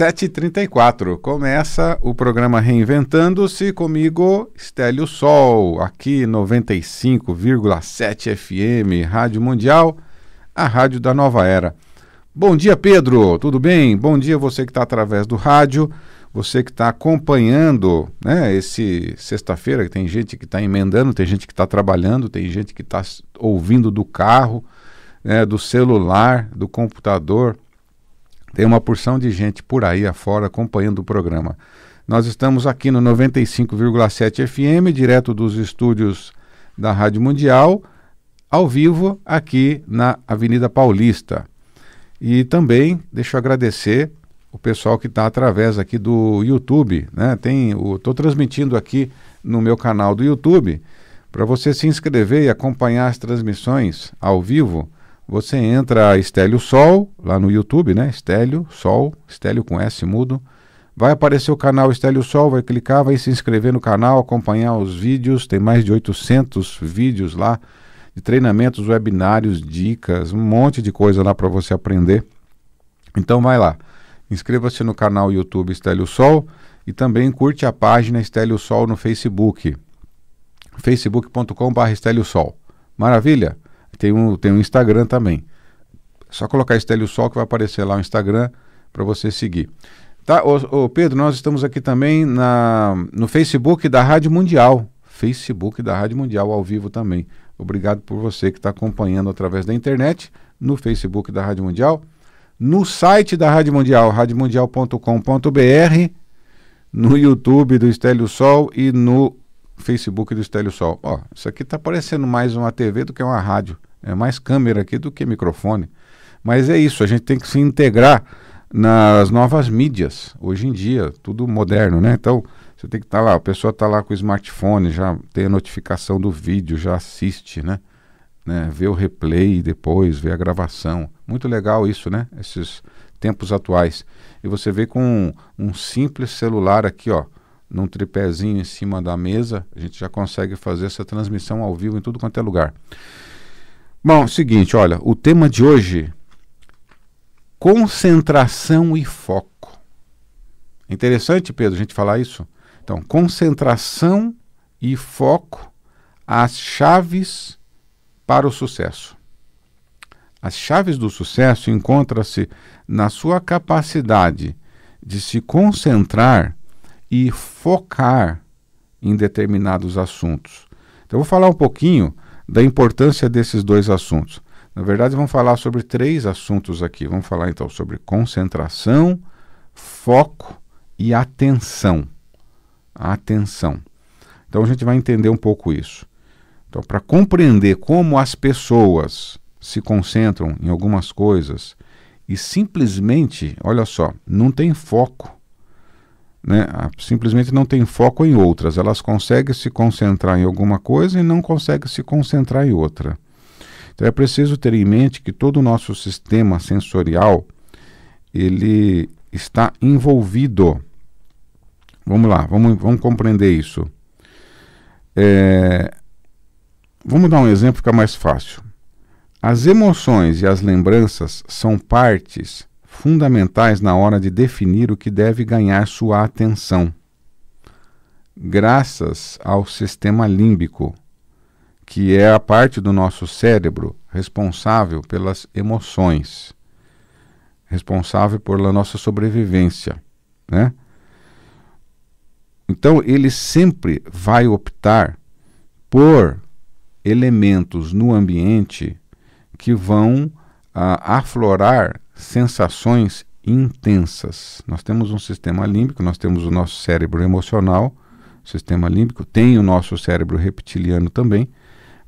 7h34. Começa o programa Reinventando-se comigo, Estélio Sol, aqui 95,7 FM, Rádio Mundial, a rádio da nova era. Bom dia, Pedro, tudo bem? Bom dia você que está através do rádio, você que está acompanhando, né, esse sexta-feira, tem gente que está emendando, tem gente que está trabalhando, tem gente que está ouvindo do carro, né, do celular, do computador, tem uma porção de gente por aí afora acompanhando o programa. Nós estamos aqui no 95,7 FM, direto dos estúdios da Rádio Mundial, ao vivo aqui na Avenida Paulista. E também deixo agradecer o pessoal que está através aqui do YouTube, né? Tem o tô transmitindo aqui no meu canal do YouTube para você se inscrever e acompanhar as transmissões ao vivo você entra Estélio Sol, lá no YouTube, né? Estélio Sol, Estélio com S mudo. Vai aparecer o canal Estélio Sol, vai clicar, vai se inscrever no canal, acompanhar os vídeos. Tem mais de 800 vídeos lá de treinamentos, webinários, dicas, um monte de coisa lá para você aprender. Então vai lá. Inscreva-se no canal YouTube Estélio Sol e também curte a página Estélio Sol no Facebook. facebook.com.br Estélio Sol. Maravilha? Tem um, tem um Instagram também. Só colocar Estélio Sol que vai aparecer lá o Instagram para você seguir. Tá, ô, ô, Pedro, nós estamos aqui também na, no Facebook da Rádio Mundial. Facebook da Rádio Mundial ao vivo também. Obrigado por você que está acompanhando através da internet, no Facebook da Rádio Mundial, no site da Rádio Mundial, radiomundial.com.br, no YouTube do Estélio Sol e no Facebook do Estélio Sol. Ó, isso aqui está parecendo mais uma TV do que uma rádio. É mais câmera aqui do que microfone. Mas é isso, a gente tem que se integrar nas novas mídias. Hoje em dia, tudo moderno, né? Então, você tem que estar tá lá, a pessoa está lá com o smartphone, já tem a notificação do vídeo, já assiste, né? né? Vê o replay depois, vê a gravação. Muito legal isso, né? Esses tempos atuais. E você vê com um, um simples celular aqui, ó num tripézinho em cima da mesa, a gente já consegue fazer essa transmissão ao vivo em tudo quanto é lugar. Bom, seguinte, olha, o tema de hoje concentração e foco. Interessante, Pedro, a gente falar isso. Então, concentração e foco as chaves para o sucesso. As chaves do sucesso encontram-se na sua capacidade de se concentrar e focar em determinados assuntos. Então, eu vou falar um pouquinho da importância desses dois assuntos. Na verdade, vamos falar sobre três assuntos aqui. Vamos falar então sobre concentração, foco e atenção. A atenção. Então, a gente vai entender um pouco isso. Então, para compreender como as pessoas se concentram em algumas coisas e simplesmente, olha só, não tem foco né, ah, simplesmente não tem foco em outras. Elas conseguem se concentrar em alguma coisa e não conseguem se concentrar em outra. Então é preciso ter em mente que todo o nosso sistema sensorial ele está envolvido. Vamos lá, vamos, vamos compreender isso. É, vamos dar um exemplo que fica é mais fácil. As emoções e as lembranças são partes fundamentais na hora de definir o que deve ganhar sua atenção. Graças ao sistema límbico, que é a parte do nosso cérebro responsável pelas emoções, responsável pela nossa sobrevivência, né? Então ele sempre vai optar por elementos no ambiente que vão ah, aflorar sensações intensas. Nós temos um sistema límbico, nós temos o nosso cérebro emocional, sistema límbico, tem o nosso cérebro reptiliano também,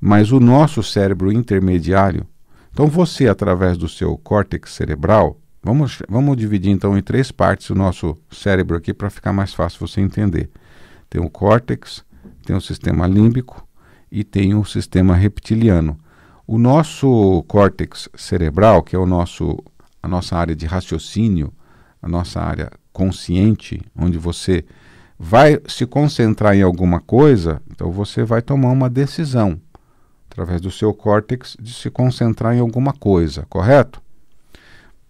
mas o nosso cérebro intermediário. Então você, através do seu córtex cerebral, vamos, vamos dividir então em três partes o nosso cérebro aqui para ficar mais fácil você entender. Tem o córtex, tem o sistema límbico e tem o sistema reptiliano. O nosso córtex cerebral, que é o nosso a nossa área de raciocínio, a nossa área consciente, onde você vai se concentrar em alguma coisa, então você vai tomar uma decisão através do seu córtex de se concentrar em alguma coisa, correto?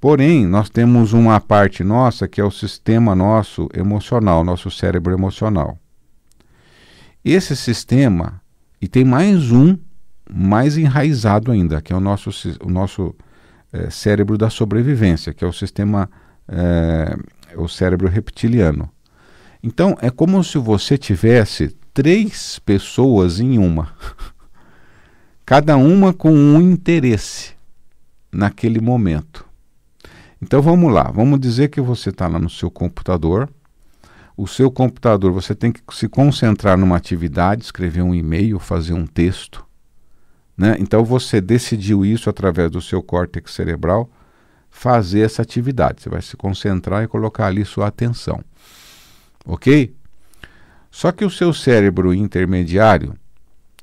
Porém, nós temos uma parte nossa que é o sistema nosso emocional, nosso cérebro emocional. Esse sistema, e tem mais um mais enraizado ainda, que é o nosso, o nosso é, cérebro da sobrevivência, que é o sistema, é, o cérebro reptiliano. Então, é como se você tivesse três pessoas em uma, cada uma com um interesse naquele momento. Então vamos lá, vamos dizer que você está lá no seu computador. O seu computador, você tem que se concentrar numa atividade, escrever um e-mail, fazer um texto. Né? Então você decidiu isso através do seu córtex cerebral, fazer essa atividade. Você vai se concentrar e colocar ali sua atenção. Ok? Só que o seu cérebro intermediário,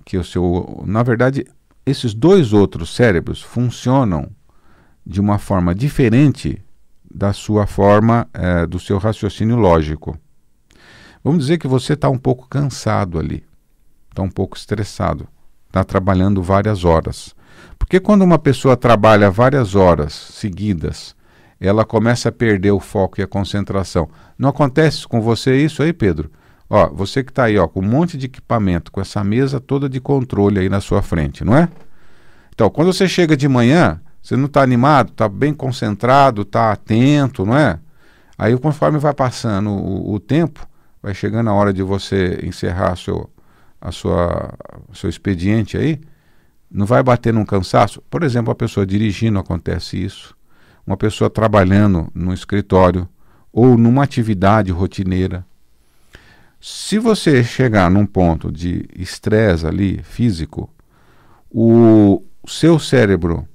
que o seu. Na verdade, esses dois outros cérebros funcionam de uma forma diferente da sua forma eh, do seu raciocínio lógico. Vamos dizer que você está um pouco cansado ali, está um pouco estressado está trabalhando várias horas. Porque quando uma pessoa trabalha várias horas seguidas, ela começa a perder o foco e a concentração. Não acontece com você isso aí, Pedro? Ó, você que está aí ó, com um monte de equipamento, com essa mesa toda de controle aí na sua frente, não é? Então, quando você chega de manhã, você não está animado, está bem concentrado, está atento, não é? Aí, conforme vai passando o, o tempo, vai chegando a hora de você encerrar seu, a sua seu expediente aí, não vai bater num cansaço? Por exemplo, a pessoa dirigindo acontece isso, uma pessoa trabalhando no escritório ou numa atividade rotineira. Se você chegar num ponto de estresse ali físico, o seu cérebro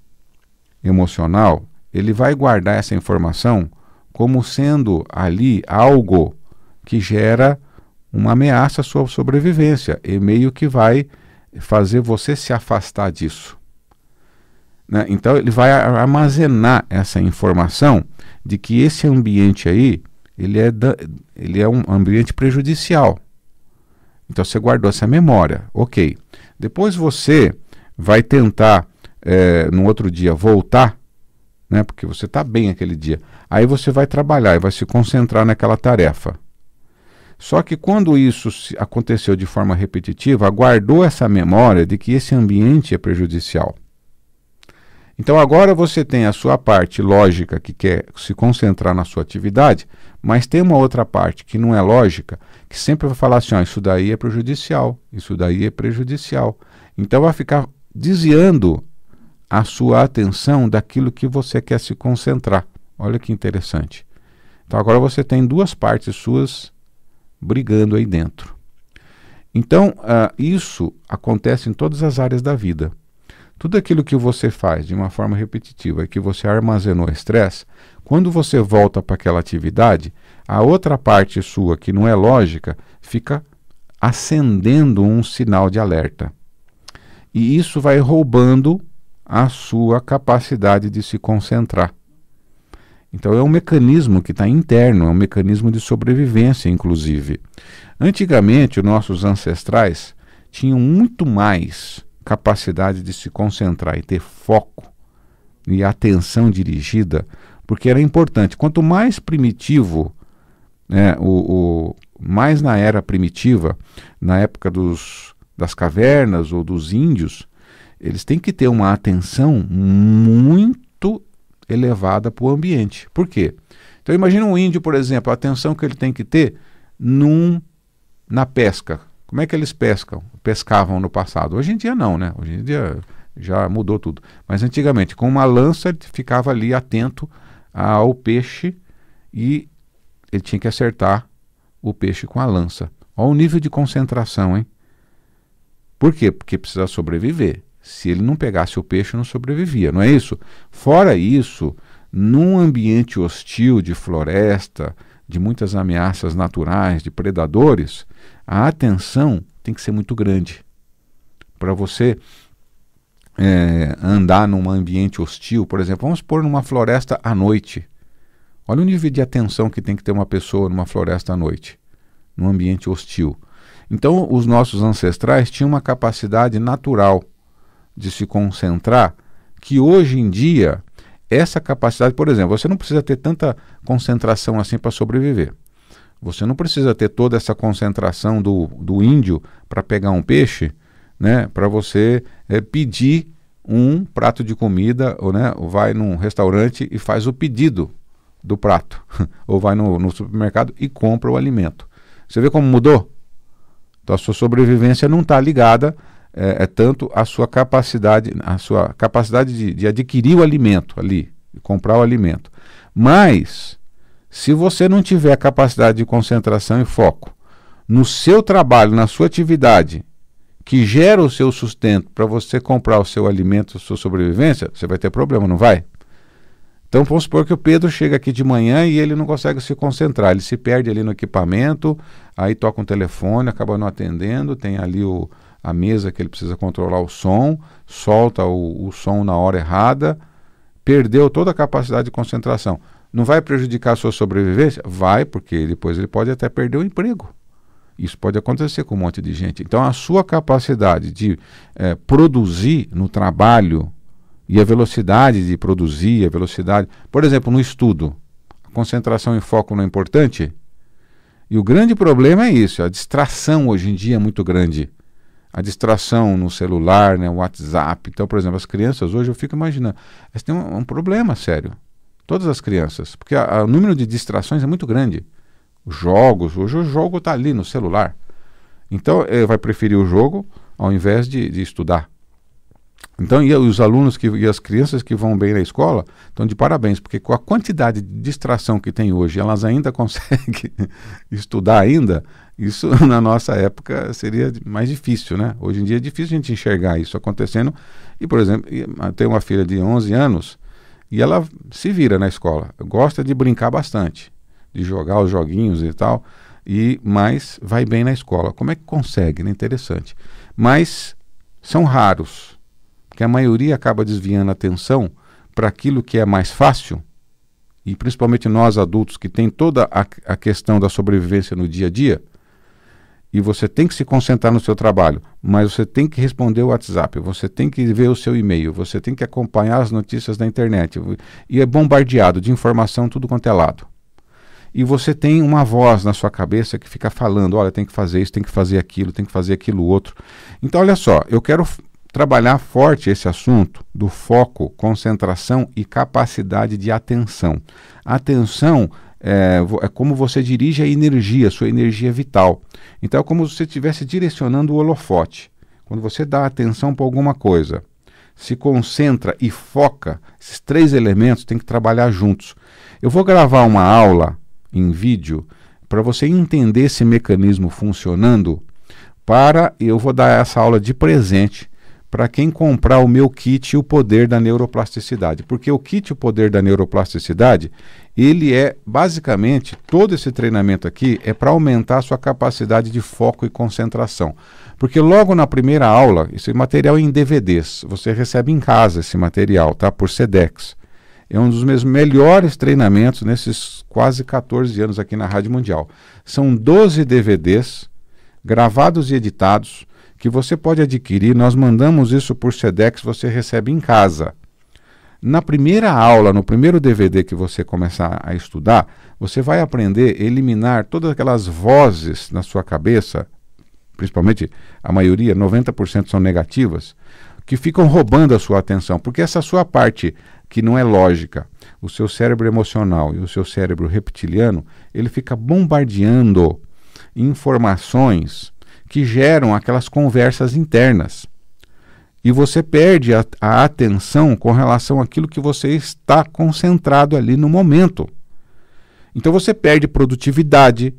emocional, ele vai guardar essa informação como sendo ali algo que gera uma ameaça à sua sobrevivência e meio que vai fazer você se afastar disso. Né? Então ele vai armazenar essa informação de que esse ambiente aí ele é, da, ele é um ambiente prejudicial. Então você guardou essa memória, ok. Depois você vai tentar é, no outro dia voltar, né? Porque você está bem aquele dia. Aí você vai trabalhar e vai se concentrar naquela tarefa. Só que quando isso aconteceu de forma repetitiva, guardou essa memória de que esse ambiente é prejudicial. Então agora você tem a sua parte lógica que quer se concentrar na sua atividade, mas tem uma outra parte que não é lógica, que sempre vai falar assim, isso daí é prejudicial, isso daí é prejudicial. Então vai ficar desviando a sua atenção daquilo que você quer se concentrar. Olha que interessante. Então agora você tem duas partes suas brigando aí dentro. Então, uh, isso acontece em todas as áreas da vida. Tudo aquilo que você faz de uma forma repetitiva e que você armazenou estresse, quando você volta para aquela atividade, a outra parte sua, que não é lógica, fica acendendo um sinal de alerta. E isso vai roubando a sua capacidade de se concentrar. Então é um mecanismo que está interno, é um mecanismo de sobrevivência, inclusive. Antigamente, nossos ancestrais tinham muito mais capacidade de se concentrar e ter foco e atenção dirigida, porque era importante. Quanto mais primitivo, né, o, o mais na era primitiva, na época dos, das cavernas ou dos índios, eles têm que ter uma atenção muito elevada para o ambiente. Por quê? Então imagina um índio, por exemplo, a atenção que ele tem que ter num, na pesca. Como é que eles pescam? Pescavam no passado. Hoje em dia não, né? Hoje em dia já mudou tudo. Mas antigamente, com uma lança, ele ficava ali atento ao peixe e ele tinha que acertar o peixe com a lança. Olha o nível de concentração, hein? Por quê? Porque precisa sobreviver. Se ele não pegasse o peixe, não sobrevivia, não é isso? Fora isso, num ambiente hostil de floresta, de muitas ameaças naturais, de predadores, a atenção tem que ser muito grande. Para você é, andar num ambiente hostil, por exemplo, vamos pôr numa floresta à noite. Olha o nível de atenção que tem que ter uma pessoa numa floresta à noite, num ambiente hostil. Então, os nossos ancestrais tinham uma capacidade natural de se concentrar, que hoje em dia essa capacidade, por exemplo, você não precisa ter tanta concentração assim para sobreviver. Você não precisa ter toda essa concentração do, do índio para pegar um peixe, né? Para você é, pedir um prato de comida, ou né, vai num restaurante e faz o pedido do prato, ou vai no, no supermercado e compra o alimento. Você vê como mudou? Então a sua sobrevivência não está ligada é, é, tanto a sua capacidade, a sua capacidade de, de adquirir o alimento ali, de comprar o alimento. Mas, se você não tiver capacidade de concentração e foco no seu trabalho, na sua atividade, que gera o seu sustento para você comprar o seu alimento, a sua sobrevivência, você vai ter problema, não vai? Então vamos supor que o Pedro chega aqui de manhã e ele não consegue se concentrar, ele se perde ali no equipamento, aí toca um telefone, acaba não atendendo, tem ali o, a mesa que ele precisa controlar o som, solta o, o som na hora errada, perdeu toda a capacidade de concentração. Não vai prejudicar a sua sobrevivência? Vai, porque depois ele pode até perder o emprego. Isso pode acontecer com um monte de gente. Então, a sua capacidade de é, produzir no trabalho e a velocidade de produzir, a velocidade. Por exemplo, no estudo, a concentração e foco não é importante? E o grande problema é isso, a distração hoje em dia é muito grande a distração no celular, né, o WhatsApp. Então, por exemplo, as crianças hoje eu fico imaginando, elas têm um, um problema sério. Todas as crianças, porque a, a, o número de distrações é muito grande. Jogos, hoje o jogo está ali no celular. Então, ele eh, vai preferir o jogo ao invés de, de estudar. Então, e os alunos que, e as crianças que vão bem na escola estão de parabéns, porque com a quantidade de distração que tem hoje, elas ainda conseguem estudar ainda, isso na nossa época seria mais difícil, né? Hoje em dia é difícil a gente enxergar isso acontecendo. E, por exemplo, ah, tem uma filha de 11 anos e ela se vira na escola, gosta de brincar bastante, de jogar os joguinhos e tal, e mas vai bem na escola. Como é que consegue? Né? Interessante. Mas são raros, porque a maioria acaba desviando a atenção para aquilo que é mais fácil e principalmente nós adultos que tem toda a, a questão da sobrevivência no dia a dia e você tem que se concentrar no seu trabalho, mas você tem que responder o WhatsApp, você tem que ver o seu e-mail, você tem que acompanhar as notícias da internet e é bombardeado de informação tudo quanto é lado. E você tem uma voz na sua cabeça que fica falando, olha, tem que fazer isso, tem que fazer aquilo, tem que fazer aquilo outro. Então olha só, eu quero trabalhar forte esse assunto do foco, concentração e capacidade de atenção. Atenção é, é, como você dirige a energia, a sua energia vital. Então é como se você estivesse direcionando o holofote. Quando você dá atenção para alguma coisa, se concentra e foca, esses três elementos têm que trabalhar juntos. Eu vou gravar uma aula em vídeo para você entender esse mecanismo funcionando. Para eu vou dar essa aula de presente para quem comprar o meu kit O Poder da Neuroplasticidade, porque o kit O Poder da Neuroplasticidade, ele é basicamente todo esse treinamento aqui é para aumentar a sua capacidade de foco e concentração. Porque logo na primeira aula, esse material é em DVDs, você recebe em casa esse material, tá? Por Sedex. É um dos meus melhores treinamentos nesses quase 14 anos aqui na Rádio Mundial. São 12 DVDs gravados e editados que você pode adquirir. Nós mandamos isso por SEDEX, você recebe em casa. Na primeira aula, no primeiro DVD que você começar a estudar, você vai aprender a eliminar todas aquelas vozes na sua cabeça, principalmente a maioria, 90% são negativas, que ficam roubando a sua atenção, porque essa sua parte que não é lógica, o seu cérebro emocional e o seu cérebro reptiliano, ele fica bombardeando informações que geram aquelas conversas internas. E você perde a, a atenção com relação àquilo que você está concentrado ali no momento. Então você perde produtividade,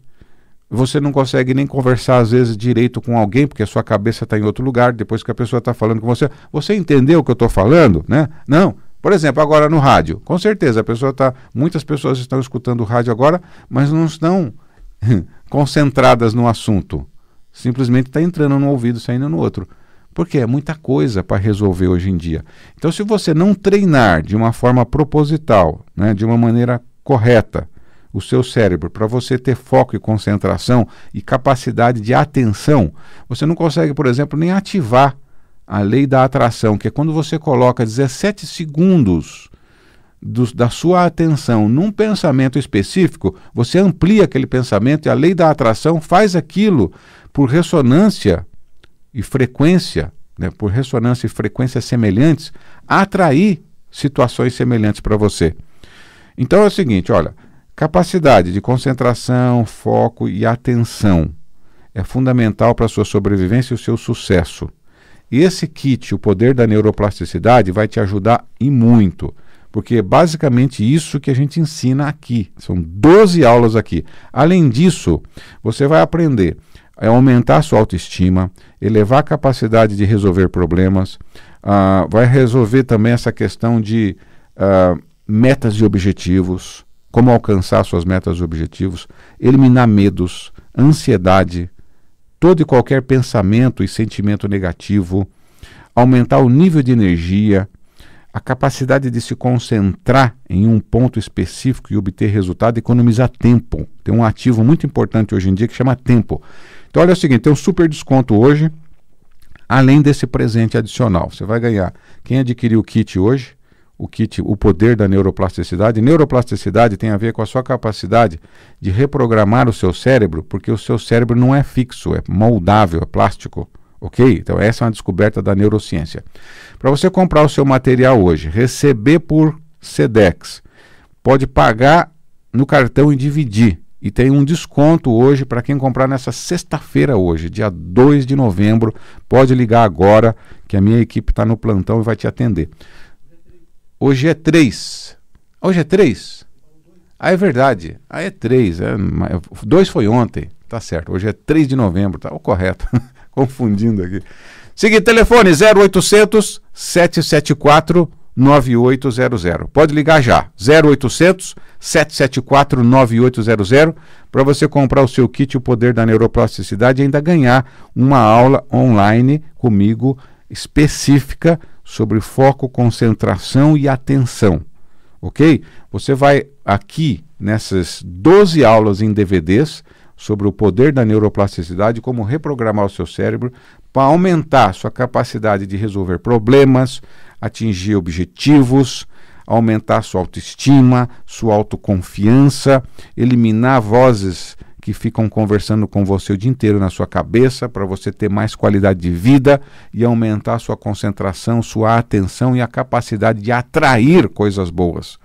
você não consegue nem conversar às vezes direito com alguém, porque a sua cabeça está em outro lugar, depois que a pessoa está falando com você. Você entendeu o que eu estou falando? Né? Não. Por exemplo, agora no rádio. Com certeza, a pessoa tá, muitas pessoas estão escutando o rádio agora, mas não estão concentradas no assunto. Simplesmente está entrando no ouvido, saindo no outro. Porque é muita coisa para resolver hoje em dia. Então, se você não treinar de uma forma proposital, né, de uma maneira correta, o seu cérebro para você ter foco e concentração e capacidade de atenção, você não consegue, por exemplo, nem ativar a lei da atração, que é quando você coloca 17 segundos do, da sua atenção num pensamento específico, você amplia aquele pensamento e a lei da atração faz aquilo por ressonância e frequência, né, por ressonância e frequência semelhantes, atrair situações semelhantes para você. Então é o seguinte, olha, capacidade de concentração, foco e atenção é fundamental para a sua sobrevivência e o seu sucesso. E esse kit, o poder da neuroplasticidade, vai te ajudar e muito, porque é basicamente isso que a gente ensina aqui. São 12 aulas aqui. Além disso, você vai aprender é aumentar a sua autoestima, elevar a capacidade de resolver problemas, uh, vai resolver também essa questão de uh, metas e objetivos, como alcançar suas metas e objetivos, eliminar medos, ansiedade, todo e qualquer pensamento e sentimento negativo, aumentar o nível de energia, a capacidade de se concentrar em um ponto específico e obter resultado, economizar tempo. Tem um ativo muito importante hoje em dia que chama tempo. Então olha o seguinte, tem um super desconto hoje, além desse presente adicional. Você vai ganhar quem adquirir o kit hoje, o kit O Poder da Neuroplasticidade. Neuroplasticidade tem a ver com a sua capacidade de reprogramar o seu cérebro, porque o seu cérebro não é fixo, é moldável, é plástico. Ok? Então, essa é uma descoberta da neurociência. Para você comprar o seu material hoje, receber por SEDEX, pode pagar no cartão e dividir. E tem um desconto hoje para quem comprar nessa sexta-feira, hoje, dia 2 de novembro. Pode ligar agora, que a minha equipe está no plantão e vai te atender. Hoje é 3. Hoje é 3? Ah, é verdade. Ah, é 3. 2 é, é foi ontem. Tá certo. Hoje é 3 de novembro. Tá o correto. Confundindo aqui. Seguinte, telefone 0800 774 9800. Pode ligar já, 0800 774 9800 para você comprar o seu kit O Poder da Neuroplasticidade e ainda ganhar uma aula online comigo específica sobre foco, concentração e atenção. OK? Você vai aqui nessas 12 aulas em DVDs sobre o poder da neuroplasticidade, como reprogramar o seu cérebro para aumentar sua capacidade de resolver problemas, atingir objetivos, aumentar sua autoestima, sua autoconfiança, eliminar vozes que ficam conversando com você o dia inteiro na sua cabeça para você ter mais qualidade de vida e aumentar sua concentração, sua atenção e a capacidade de atrair coisas boas.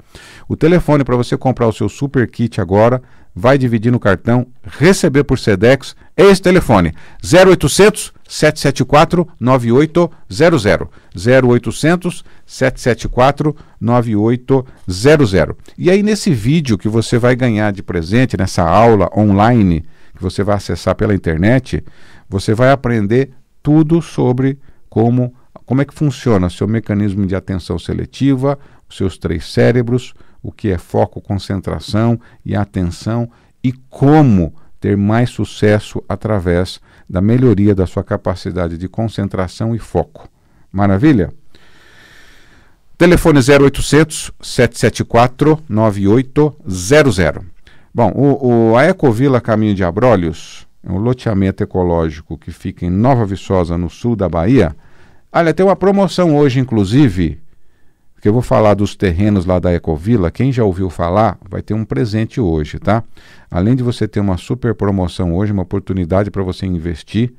O telefone para você comprar o seu super kit agora vai dividir no cartão, receber por Sedex é esse telefone: 0800 774 9800. 0800 774 9800. E aí nesse vídeo que você vai ganhar de presente nessa aula online que você vai acessar pela internet, você vai aprender tudo sobre como como é que funciona seu mecanismo de atenção seletiva, seus três cérebros, o que é foco, concentração e atenção e como ter mais sucesso através da melhoria da sua capacidade de concentração e foco. Maravilha? Telefone 0800 774 9800. Bom, o, o, a Ecovila Caminho de Abrolhos, é um loteamento ecológico que fica em Nova Viçosa, no sul da Bahia. Olha, tem uma promoção hoje, inclusive, porque eu vou falar dos terrenos lá da Ecovila. Quem já ouviu falar vai ter um presente hoje, tá? Além de você ter uma super promoção hoje, uma oportunidade para você investir.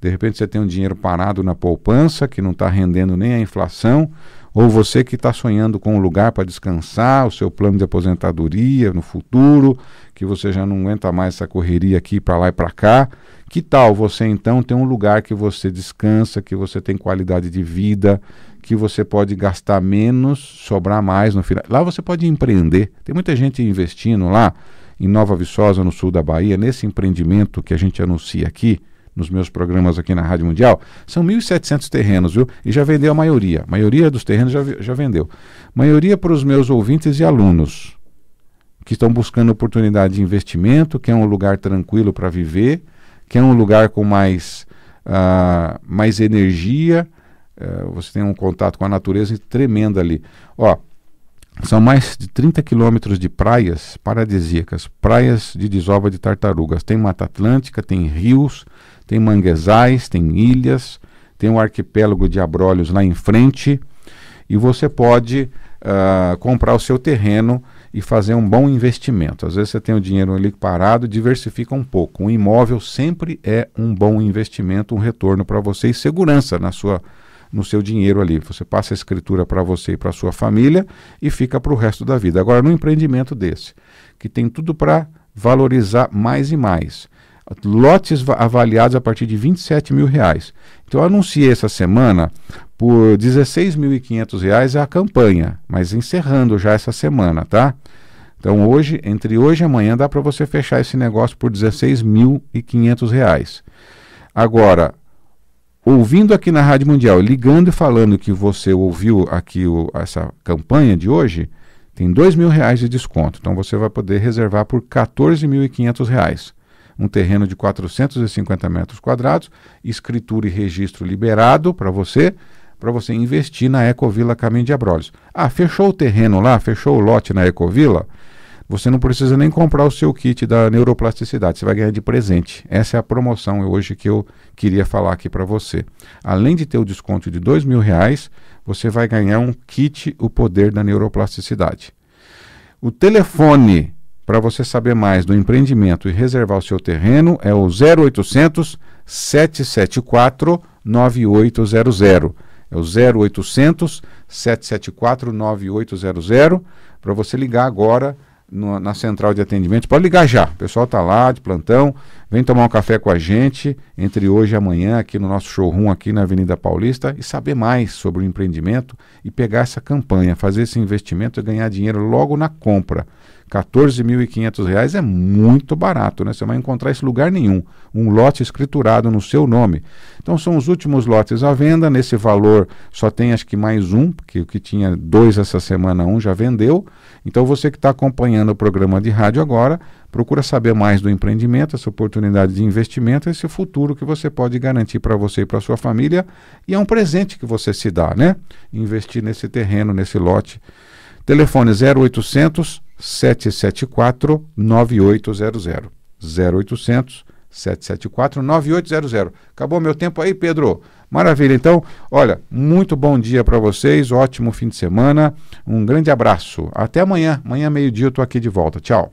De repente você tem um dinheiro parado na poupança que não está rendendo nem a inflação ou você que está sonhando com um lugar para descansar, o seu plano de aposentadoria no futuro, que você já não aguenta mais essa correria aqui para lá e para cá. Que tal você então ter um lugar que você descansa, que você tem qualidade de vida, que você pode gastar menos, sobrar mais no final? Lá você pode empreender. Tem muita gente investindo lá em Nova Viçosa, no sul da Bahia, nesse empreendimento que a gente anuncia aqui nos meus programas aqui na Rádio Mundial, são 1.700 terrenos, viu? E já vendeu a maioria. A maioria dos terrenos já, já vendeu. Maioria para os meus ouvintes e alunos que estão buscando oportunidade de investimento, que é um lugar tranquilo para viver, que é um lugar com mais, uh, mais energia. Uh, você tem um contato com a natureza tremenda ali. Ó, são mais de 30 quilômetros de praias paradisíacas, praias de desova de tartarugas. Tem Mata Atlântica, tem rios, tem manguezais, tem ilhas, tem o um arquipélago de Abrolhos lá em frente. E você pode uh, comprar o seu terreno e fazer um bom investimento. Às vezes você tem o dinheiro ali parado, diversifica um pouco. Um imóvel sempre é um bom investimento, um retorno para você e segurança na sua vida no seu dinheiro ali. Você passa a escritura para você e para sua família e fica para o resto da vida. Agora, num empreendimento desse, que tem tudo para valorizar mais e mais. Lotes avaliados a partir de 27 mil reais. Então eu anunciei essa semana por 16.500 reais a campanha, mas encerrando já essa semana, tá? Então hoje, entre hoje e amanhã, dá para você fechar esse negócio por 16.500 reais. Agora, ouvindo aqui na Rádio Mundial, ligando e falando que você ouviu aqui o, essa campanha de hoje, tem dois mil reais de desconto. Então você vai poder reservar por 14.500 reais. Um terreno de 450 metros quadrados, escritura e registro liberado para você, para você investir na Ecovila Caminho de Abrolhos. Ah, fechou o terreno lá, fechou o lote na Ecovila? Você não precisa nem comprar o seu kit da neuroplasticidade, você vai ganhar de presente. Essa é a promoção hoje que eu queria falar aqui para você. Além de ter o desconto de dois mil reais, você vai ganhar um kit O Poder da Neuroplasticidade. O telefone para você saber mais do empreendimento e reservar o seu terreno é o 0800 774 9800. É o 0800 774 9800 para você ligar agora no, na central de atendimento. Pode ligar já. O pessoal está lá de plantão. Vem tomar um café com a gente entre hoje e amanhã aqui no nosso showroom aqui na Avenida Paulista e saber mais sobre o empreendimento e pegar essa campanha, fazer esse investimento e ganhar dinheiro logo na compra. 14.500 reais é muito barato, né? Você não vai encontrar esse lugar nenhum. Um lote escriturado no seu nome. Então são os últimos lotes à venda. Nesse valor só tem acho que mais um, porque o que tinha dois essa semana, um já vendeu. Então você que está acompanhando o programa de rádio agora, procura saber mais do empreendimento, essa oportunidade de investimento, esse futuro que você pode garantir para você e para sua família. E é um presente que você se dá, né? Investir nesse terreno, nesse lote. Telefone 0800 774 9800. 0800 774 9800. Acabou meu tempo aí, Pedro. Maravilha. Então, olha, muito bom dia para vocês, ótimo fim de semana, um grande abraço. Até amanhã. Amanhã, meio-dia, eu tô aqui de volta. Tchau.